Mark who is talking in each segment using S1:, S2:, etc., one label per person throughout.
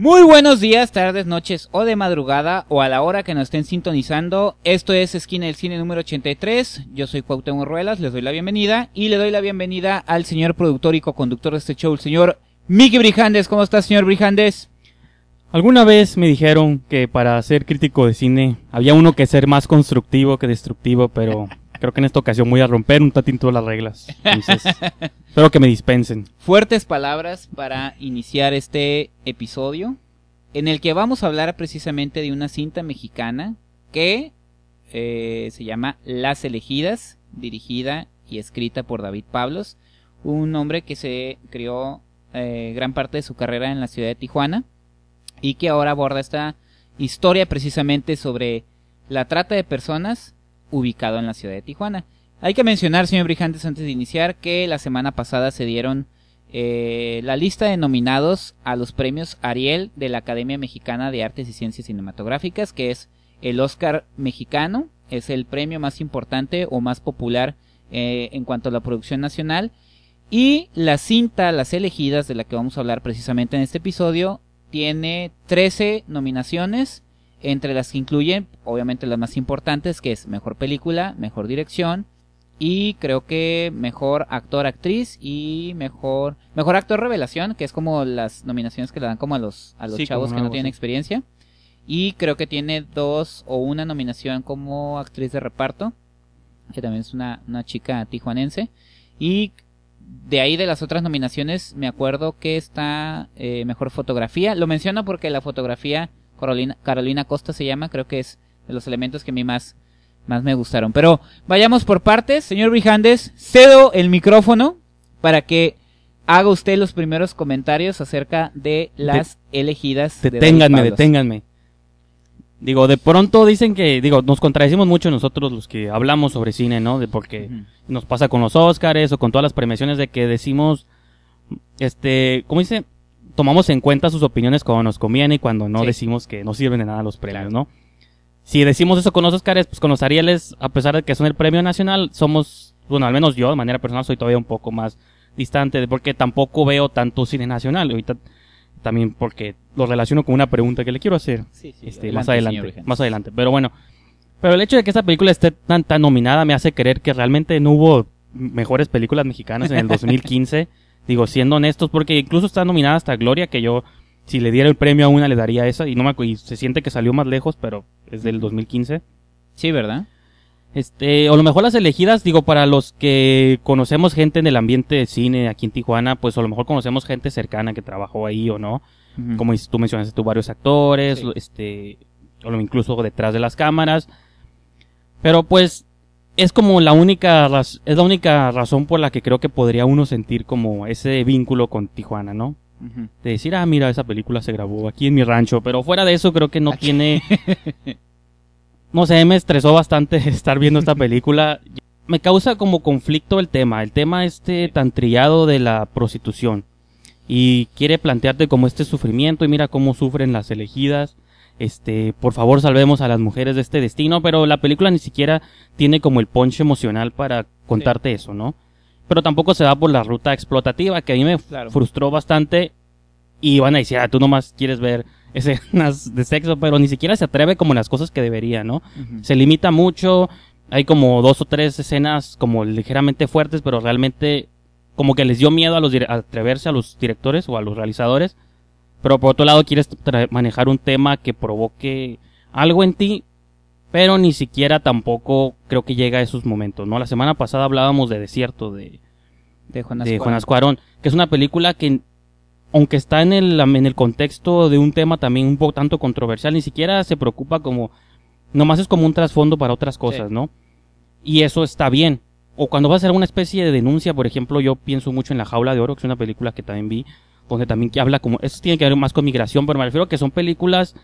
S1: Muy buenos días, tardes, noches o de madrugada o a la hora que nos estén sintonizando. Esto es Esquina del Cine número 83. Yo soy Cuauhtémoc Ruelas, les doy la bienvenida y le doy la bienvenida al señor productor y co-conductor de este show, el señor Miki Brijandes. ¿Cómo está, señor Brijandes?
S2: Alguna vez me dijeron que para ser crítico de cine había uno que ser más constructivo que destructivo, pero creo que en esta ocasión voy a romper un tatín todas las reglas. espero que me dispensen. Fuertes
S1: palabras para iniciar este episodio, en el que vamos a hablar precisamente de una cinta mexicana que eh, se llama Las Elegidas, dirigida y escrita por David Pablos, un hombre que se crió eh, gran parte de su carrera en la ciudad de Tijuana y que ahora aborda esta historia precisamente sobre la trata de personas ubicado en la ciudad de Tijuana. Hay que mencionar, señor Brijantes, antes de iniciar, que la semana pasada se dieron eh, la lista de nominados a los premios Ariel de la Academia Mexicana de Artes y Ciencias Cinematográficas, que es el Oscar mexicano, es el premio más importante o más popular eh, en cuanto a la producción nacional. Y la cinta, las elegidas, de la que vamos a hablar precisamente en este episodio, tiene 13 nominaciones entre las que incluye, obviamente las más importantes, que es mejor película, mejor dirección y creo que mejor actor, actriz y mejor mejor actor revelación, que es como las nominaciones que le dan como a los a los chavos que no tienen experiencia. Y creo que tiene dos o una nominación como actriz de reparto, que también es una, chica tijuanense. Y de ahí de las otras nominaciones me acuerdo que está eh, mejor fotografía. Lo menciono porque la fotografía Carolina, Costa se llama, creo que es de los elementos que a mí más, más me gustaron. Pero vayamos por partes. Señor Brijandes, cedo el micrófono para que haga usted los primeros comentarios acerca de las elegidas. Deténganme,
S2: deténganme. Digo, de pronto dicen que, digo, nos contradecimos mucho nosotros los que hablamos sobre cine, ¿no? De porque nos pasa con los Óscares o con todas las premiaciones de que decimos, este, ¿cómo dice? tomamos en cuenta sus opiniones cuando nos conviene y cuando no decimos que no sirven de nada los premios, ¿no? Si decimos eso con los Oscars, pues con los Arieles, a pesar de que son el premio nacional, somos, bueno, al menos yo de manera personal soy todavía un poco más distante, porque tampoco veo tanto cine nacional. Ahorita también porque lo relaciono con una pregunta que le quiero hacer sí, sí, este, más adelante. Más adelante. Pero bueno, pero el hecho de que esta película esté tan, tan nominada me hace creer que realmente no hubo mejores películas mexicanas en el 2015. Digo, siendo honestos, porque incluso está nominada hasta Gloria, que yo, si le diera el premio a una, le daría esa. Y no me se siente que salió más lejos, pero es del 2015. Sí, ¿verdad? Este, o a lo mejor las elegidas, digo, para los que conocemos gente en el ambiente de cine aquí en Tijuana, pues a lo mejor conocemos gente cercana que trabajó ahí o no. Como tú mencionaste, tú varios actores, este, o incluso detrás de las cámaras. Pero pues es como la única es la única razón por la que creo que podría uno sentir como ese vínculo con Tijuana, ¿no? De decir, ah, mira, esa película se grabó aquí en mi rancho, pero fuera de eso creo que no tiene... no sé, me estresó bastante estar viendo esta película. Me causa como conflicto el tema, el tema este tan trillado de la prostitución. Y quiere plantearte como este sufrimiento y mira cómo sufren las elegidas este, por favor salvemos a las mujeres de este destino, pero la película ni siquiera tiene como el ponche emocional para contarte eso, ¿no? Pero tampoco se va por la ruta explotativa, que a mí me frustró bastante y van a decir, ah, tú nomás quieres ver escenas de sexo, pero ni siquiera se atreve como las cosas que debería, ¿no? Se limita mucho, hay como dos o tres escenas como ligeramente fuertes, pero realmente como que les dio miedo a los atreverse a los directores o a los realizadores pero por otro lado quieres manejar un tema que provoque algo en ti, pero ni siquiera tampoco creo que llega a esos momentos, ¿no? La semana pasada hablábamos de Desierto, de, de, Jonas, de Cuarón. que es una película que, aunque está en el, en el contexto de un tema también un poco tanto controversial, ni siquiera se preocupa como, nomás es como un trasfondo para otras cosas, ¿no? Y eso está bien. O cuando vas a hacer una especie de denuncia, por ejemplo, yo pienso mucho en La Jaula de Oro, que es una película que también vi, donde también que habla como, eso tiene que ver más con migración, pero me refiero a que son películas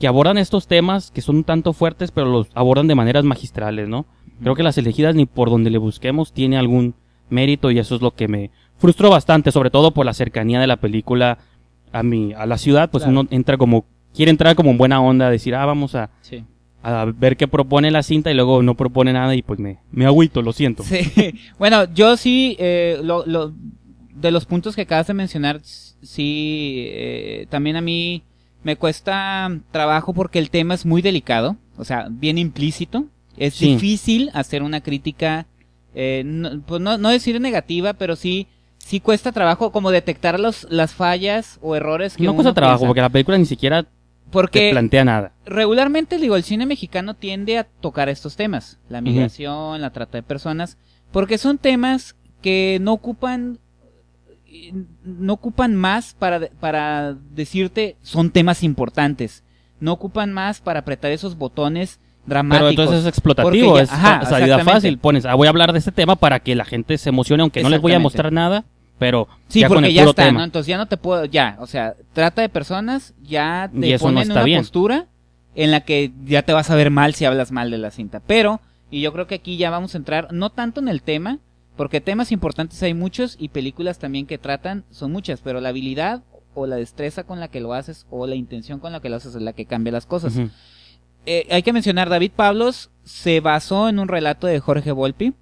S2: que abordan estos temas que son un tanto fuertes, pero los abordan de maneras magistrales, ¿no? Creo que las elegidas ni por donde le busquemos tiene algún mérito y eso es lo que me frustró bastante, sobre todo por la cercanía de la película a mi, a la ciudad, pues uno entra como, quiere entrar como en buena onda, decir, ah, vamos a, ver qué propone la cinta y luego no propone nada y pues me, me agüito, lo siento.
S1: Bueno, yo sí, eh, lo, de los puntos que acabas de mencionar, sí, eh, también a mí me cuesta trabajo porque el tema es muy delicado, o sea, bien implícito. Es difícil hacer una crítica, eh, no, pues no, decir negativa, pero sí, sí cuesta trabajo como detectar las fallas o errores que... No cuesta trabajo porque
S2: la película ni siquiera porque plantea nada.
S1: Regularmente, digo, el cine mexicano tiende a tocar estos temas, la migración, la trata de personas, porque son temas que no ocupan no ocupan más para, para decirte son temas importantes. No ocupan más para apretar esos botones dramáticos. Pero entonces es explotativo, es salida fácil.
S2: Pones, ah, voy a hablar de este tema para que la gente se emocione, aunque no les voy a mostrar nada, pero sí, ya ya está, ¿no?
S1: entonces ya no te puedo, ya, o sea, trata de personas, ya te ponen una postura en la que ya te vas a ver mal si hablas mal de la cinta. Pero, y yo creo que aquí ya vamos a entrar, no tanto en el tema, porque temas importantes hay muchos y películas también que tratan son muchas, pero la habilidad o la destreza con la que lo haces o la intención con la que lo haces es la que cambia las cosas. Eh, hay que mencionar, David Pablos se basó en un relato de Jorge Volpi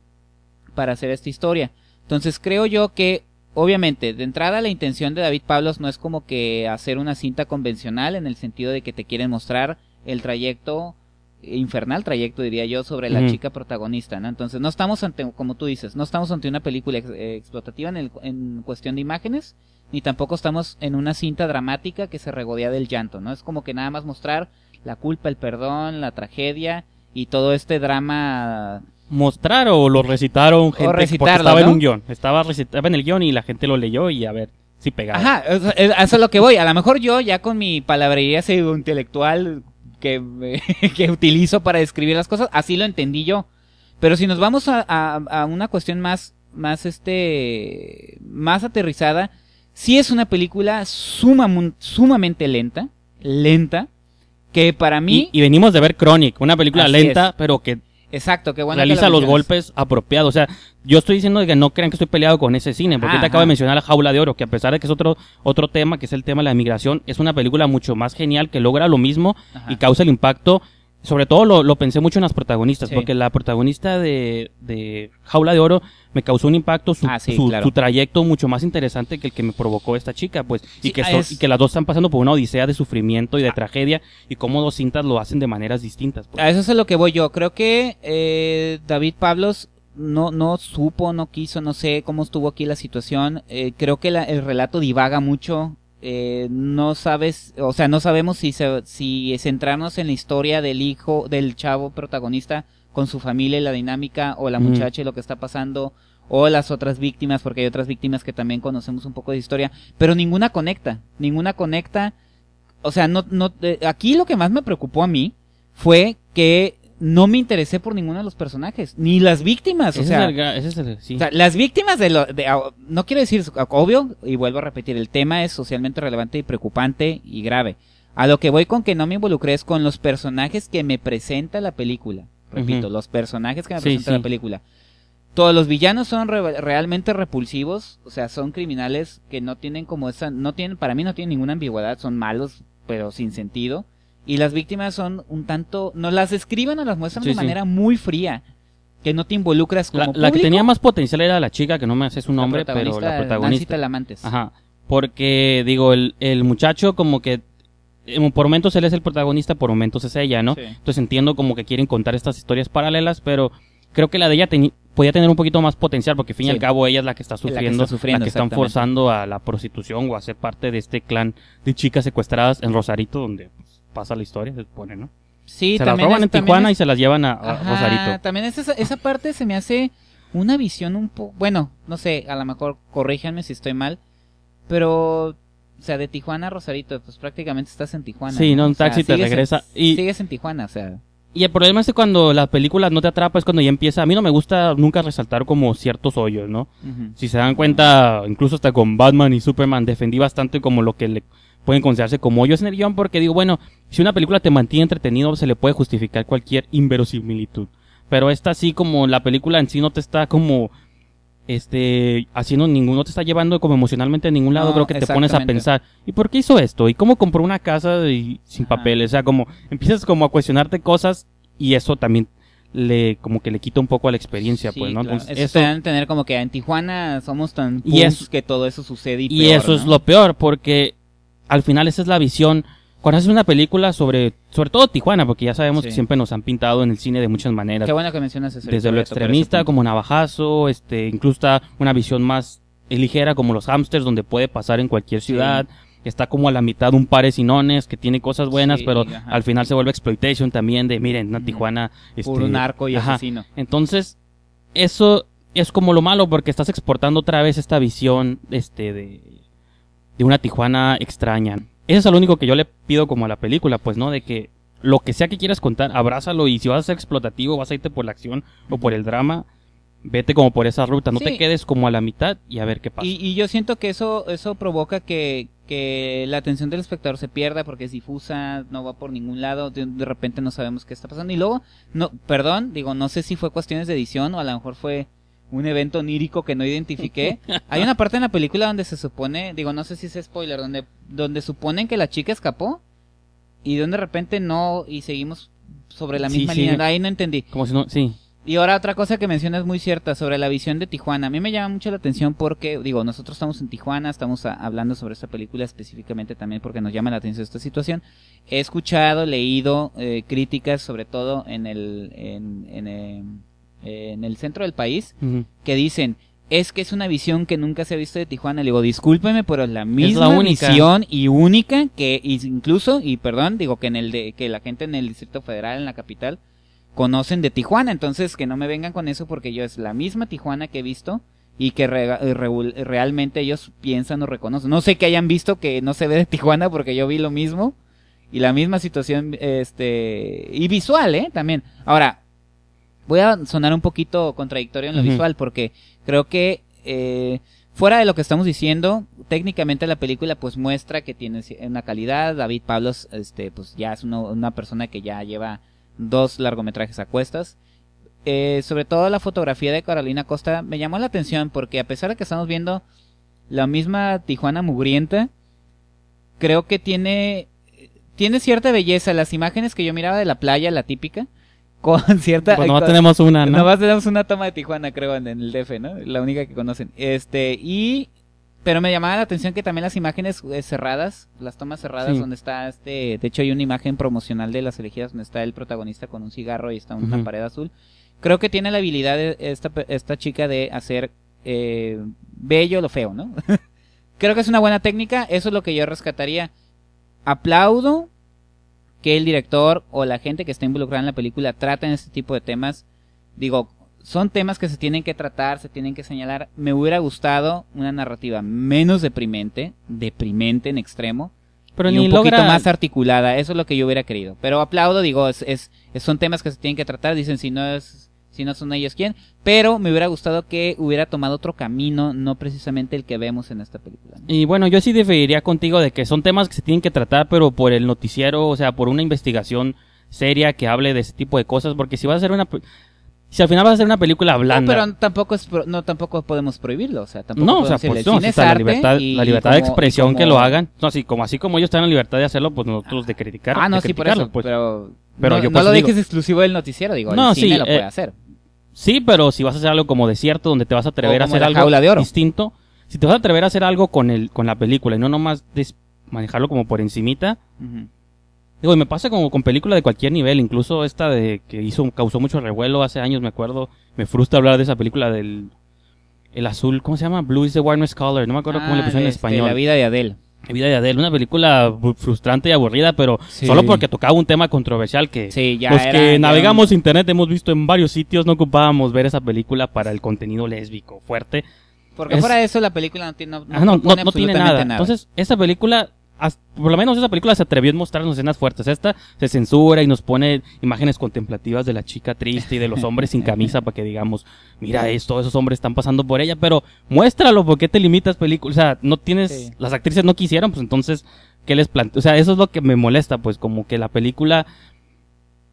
S1: para hacer esta historia. Entonces creo yo que, obviamente, de entrada la intención de David Pablos no es como que hacer una cinta convencional en el sentido de que te quieren mostrar el trayecto infernal trayecto, diría yo, sobre la chica protagonista, ¿no? Entonces, no estamos ante, como tú dices, no estamos ante una película eh, explotativa en, cuestión de imágenes, ni tampoco estamos en una cinta dramática que se regodea del llanto, ¿no? Es como que nada más mostrar la culpa, el perdón, la tragedia y todo este drama.
S2: ¿Mostrar o lo recitaron gente? estaba en un guión.
S1: Estaba, en el guión y la gente lo leyó y a ver, si pegaba. Ajá, eso es lo que voy. A lo mejor yo ya con mi palabrería intelectual que, que utilizo para describir las cosas, así lo entendí yo. Pero si nos vamos a, una cuestión más, más este, más aterrizada, sí es una película sumamente lenta,
S2: lenta, que para mí... Y, venimos de ver Chronic, una película lenta, pero que
S1: Exacto, que bueno. Realiza los golpes
S2: apropiados. O sea, yo estoy diciendo que no crean que estoy peleado con ese cine, porque te acabo de mencionar La Jaula de Oro, que a pesar de que es otro, otro tema, que es el tema de la inmigración es una película mucho más genial que logra lo mismo y causa el impacto sobre todo lo, lo, pensé mucho en las protagonistas, porque la protagonista de, de, Jaula de Oro me causó un impacto, ah, su, trayecto mucho más interesante que el que me provocó esta chica, pues, y, ah, que las dos están pasando por una odisea de sufrimiento y de tragedia, y cómo dos cintas lo hacen de maneras distintas. Pues. A eso es a lo que voy yo, creo que eh, David Pablos
S1: no, no supo, no quiso, no sé cómo estuvo aquí la situación, eh, creo que el relato divaga mucho, eh, no sabes, o sea, no sabemos si, se, si centrarnos en la historia del hijo, del chavo protagonista con su familia y la dinámica, o la muchacha y lo que está pasando, o las otras víctimas, porque hay otras víctimas que también conocemos un poco de historia, pero ninguna conecta, ninguna conecta. O sea, no, no, eh, aquí lo que más me preocupó a mí fue que no me interesé por ninguno de los personajes, ni las víctimas, o sea, las víctimas de, lo, de no quiero decir obvio y vuelvo a repetir, el tema es socialmente relevante y preocupante y grave. A lo que voy con que no me involucré es con los personajes que me presenta la película. Repito, los personajes que me presenta la película. Todos los villanos son realmente repulsivos, o sea, son criminales que no tienen como esa, no tienen, para mí no tienen ninguna ambigüedad, son malos pero sin sentido. Y las víctimas son un tanto, no las escriban o las muestran de manera muy fría,
S2: que no te involucras como la, La que tenía más potencial era la chica, que no me haces un nombre, la pero la protagonista. Ajá. Porque, digo, el, el muchacho como que eh, por momentos él es el protagonista, por momentos es ella, ¿no? Entonces entiendo como que quieren contar estas historias paralelas, pero creo que la de ella podía tener un poquito más potencial, porque al fin y al cabo ella es la que está sufriendo, la está sufriendo, que están forzando a la prostitución o a ser parte de este clan de chicas secuestradas en Rosarito, donde pasa la historia, se supone, ¿no? Sí, se las roban en Tijuana y se las llevan a, Rosarito.
S1: También esa, esa parte se me hace una visión un poco, bueno, no sé, a lo mejor corríjanme si estoy mal, pero o sea, de Tijuana a Rosarito, pues prácticamente estás en Tijuana. Sí, no, un taxi te regresa y sigues en Tijuana, o sea.
S2: Y el problema es que cuando las película no te atrapa es cuando ya empieza. A mí no me gusta nunca resaltar como ciertos hoyos, ¿no? Si se dan cuenta, incluso hasta con Batman y Superman defendí bastante como lo que le pueden considerarse como hoyos en el guión porque digo, bueno, si una película te mantiene entretenido se le puede justificar cualquier inverosimilitud. Pero esta sí como la película en sí no te está como este haciendo ninguno no te está llevando como emocionalmente a ningún lado, ah, creo que te pones a pensar, ¿y por qué hizo esto? ¿Y cómo compró una casa sin papeles? O sea, como empiezas como a cuestionarte cosas y eso también le como que le quita un poco a la experiencia, pues, ¿no? eso,
S1: tener como que en Tijuana somos tan y que todo eso sucede y, eso es
S2: lo peor porque al final esa es la visión. Cuando haces una película sobre, sobre todo Tijuana, porque ya sabemos que siempre nos han pintado en el cine de muchas maneras. Qué bueno que mencionas eso. Desde lo extremista, como Navajazo, este, incluso está una visión más ligera como los hamsters, donde puede pasar en cualquier ciudad. está como a la mitad un par de sinones que tiene cosas buenas, pero al final se vuelve exploitation también de miren, una Tijuana este, por un arco y ajá. Entonces, eso es como lo malo porque estás exportando otra vez esta visión este de de una Tijuana extraña. Eso es lo único que yo le pido como a la película, pues, ¿no? De que lo que sea que quieras contar, abrázalo y si vas a ser explotativo, vas a irte por la acción o por el drama, vete como por esa ruta, no te quedes como a la mitad y a ver qué pasa. Y, yo siento que eso, eso provoca
S1: que, la atención del espectador se pierda porque es difusa, no va por ningún lado, de, repente no sabemos qué está pasando. Y luego, no, perdón, digo, no sé si fue cuestiones de edición o a lo mejor fue un evento onírico que no identifiqué. Hay una parte en la película donde se supone, digo, no sé si es spoiler, donde, donde suponen que la chica escapó y de repente no, y seguimos sobre la misma línea. Ahí no entendí.
S2: Como no, sí.
S1: Y ahora otra cosa que mencionas muy cierta sobre la visión de Tijuana. A mí me llama mucho la atención porque, digo, nosotros estamos en Tijuana, estamos hablando sobre esta película específicamente también porque nos llama la atención esta situación. He escuchado, leído eh, críticas, sobre todo en el, en eh, eh, en el centro del país, que dicen, es que es una visión que nunca se ha visto de Tijuana. Le digo, discúlpeme, pero es la misma visión y única que incluso, y perdón, digo que en el de, que la gente en el Distrito Federal, en la capital, conocen de Tijuana. Entonces, que no me vengan con eso porque yo es la misma Tijuana que he visto y que realmente ellos piensan o reconocen. No sé que hayan visto que no se ve de Tijuana porque yo vi lo mismo y la misma situación este y visual, eh, también. Ahora, voy a sonar un poquito contradictorio en lo visual porque creo que eh, fuera de lo que estamos diciendo, técnicamente la película pues muestra que tiene una calidad. David Pablos, este, pues ya es una persona que ya lleva dos largometrajes a cuestas. Eh, sobre todo la fotografía de Carolina Costa me llamó la atención porque a pesar de que estamos viendo la misma Tijuana mugrienta, creo que tiene tiene cierta belleza. Las imágenes que yo miraba de la playa, la típica, con cierta... Pues tenemos una, ¿no? tenemos una toma de Tijuana, creo, en, el DF, ¿no? La única que conocen. Este, y... Pero me llamaba la atención que también las imágenes eh, cerradas, las tomas cerradas donde está este, de hecho hay una imagen promocional de las elegidas donde está el protagonista con un cigarro y está una pared azul. Creo que tiene la habilidad esta, esta chica de hacer eh, bello lo feo, ¿no? Creo que es una buena técnica, eso es lo que yo rescataría. Aplaudo que el director o la gente que está involucrada en la película traten este tipo de temas. Digo, son temas que se tienen que tratar, se tienen que señalar. Me hubiera gustado una narrativa menos deprimente, deprimente en extremo, pero y un poquito más articulada. Eso es lo que yo hubiera querido. Pero aplaudo, digo, es, es, son temas que se tienen que tratar. Dicen, si no es si no son ellos quién, pero me hubiera gustado que hubiera tomado otro camino, no precisamente el que vemos en esta película.
S2: Y bueno, yo sí diferiría contigo de que son temas que se tienen que tratar, pero por el noticiero, o sea, por una investigación seria que hable de ese tipo de cosas, porque si va a hacer una si al final vas a hacer una película blanda. No,
S1: pero tampoco, es, no, tampoco podemos prohibirlo. O sea, tampoco no, o sea, pues no, la libertad, la libertad de expresión que lo
S2: hagan. No, así como, así como ellos están en la libertad de hacerlo, pues nosotros de criticar. Ah, no, sí, por eso. Pues. Pero, pero yo, no pues, lo dejes
S1: exclusivo del noticiero, digo. No, lo puede eh, hacer.
S2: Sí, pero si vas a hacer algo como desierto, donde te vas a atrever a hacer algo de oro. distinto, si te vas a atrever a hacer algo con, el, con la película y no nomás manejarlo como por encimita, Digo, y me pasa como con películas de cualquier nivel, incluso esta de que hizo causó mucho revuelo hace años, me acuerdo. Me frustra hablar de esa película del el azul, ¿cómo se llama? Blue is the warmest color, no me acuerdo cómo le ah, pusieron en este, español. La vida de Adele. La vida de Adele, una película frustrante y aburrida, pero solo porque tocaba un tema controversial que sí, ya los que navegamos internet hemos visto en varios sitios, no ocupábamos ver esa película para el contenido lésbico fuerte. Porque fuera de eso la película no tiene, ah, no, no, tiene nada. Entonces, esa película por lo menos esa película se atrevió a mostrarnos escenas fuertes. Esta se censura y nos pone imágenes contemplativas de la chica triste y de los hombres sin camisa para que digamos, mira esto, esos hombres están pasando por ella, pero muéstralo, porque te limitas película O sea, no tienes, las actrices no quisieron, pues entonces, ¿qué les planteo? O sea, eso es lo que me molesta, pues como que la película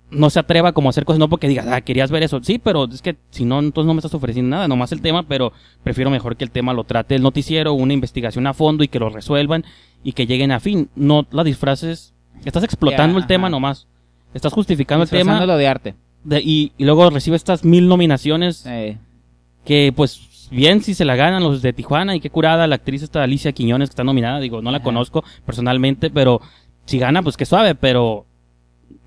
S2: no se atreva como a hacer cosas, no porque digas, ah, querías ver eso. Sí, pero es que si no, entonces no me estás ofreciendo nada, nomás el tema, pero prefiero mejor que el tema lo trate el noticiero, una investigación a fondo y que lo resuelvan y que lleguen a fin. No la disfraces. Estás explotando el tema nomás. Estás justificando el tema. lo de arte. y, luego recibe estas mil nominaciones. Que pues bien si se la ganan los de Tijuana y qué curada la actriz esta Alicia Quiñones que está nominada. Digo, no la conozco personalmente, pero si gana pues qué suave, pero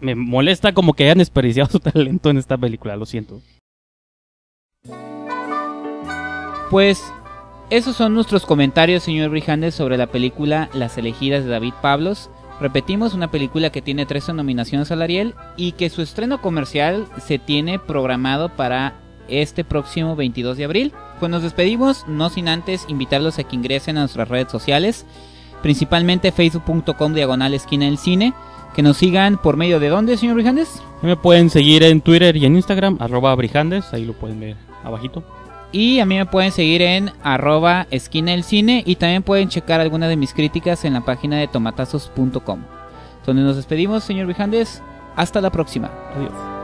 S2: me molesta como que hayan desperdiciado su talento en esta película, lo siento.
S1: Pues esos son nuestros comentarios, señor Brijandes, sobre la película Las elegidas de David Pablos. Repetimos, una película que tiene 13 nominaciones al Ariel y que su estreno comercial se tiene programado para este próximo 22 de abril. Pues nos despedimos, no sin antes invitarlos a que ingresen a nuestras redes sociales, principalmente facebook.com diagonal esquina del cine. Que nos sigan por medio de dónde, señor Brijandes.
S2: Me pueden seguir en Twitter y en Instagram, arroba Brijandes, ahí lo pueden ver abajito.
S1: Y a mí me pueden seguir en arroba esquina del cine y también pueden checar alguna de mis críticas en la página de tomatazos.com. Donde nos despedimos, señor Vijandes. Hasta la próxima. Adiós.